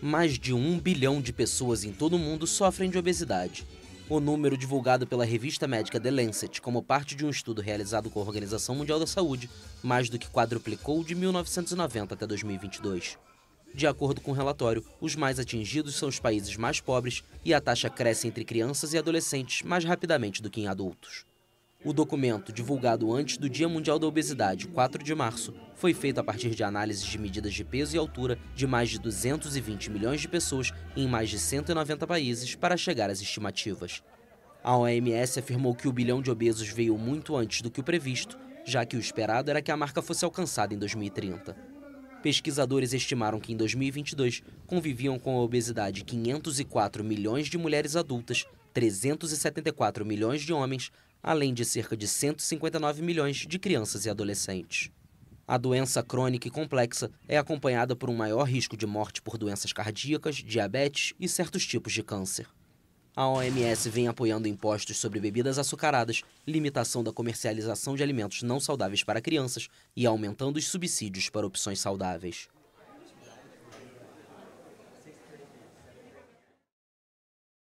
mais de um bilhão de pessoas em todo o mundo sofrem de obesidade. O número divulgado pela revista médica The Lancet como parte de um estudo realizado com a Organização Mundial da Saúde mais do que quadruplicou de 1990 até 2022. De acordo com o relatório, os mais atingidos são os países mais pobres e a taxa cresce entre crianças e adolescentes mais rapidamente do que em adultos. O documento, divulgado antes do Dia Mundial da Obesidade, 4 de março, foi feito a partir de análises de medidas de peso e altura de mais de 220 milhões de pessoas em mais de 190 países para chegar às estimativas. A OMS afirmou que o bilhão de obesos veio muito antes do que o previsto, já que o esperado era que a marca fosse alcançada em 2030. Pesquisadores estimaram que em 2022 conviviam com a obesidade 504 milhões de mulheres adultas, 374 milhões de homens, além de cerca de 159 milhões de crianças e adolescentes. A doença crônica e complexa é acompanhada por um maior risco de morte por doenças cardíacas, diabetes e certos tipos de câncer. A OMS vem apoiando impostos sobre bebidas açucaradas, limitação da comercialização de alimentos não saudáveis para crianças e aumentando os subsídios para opções saudáveis.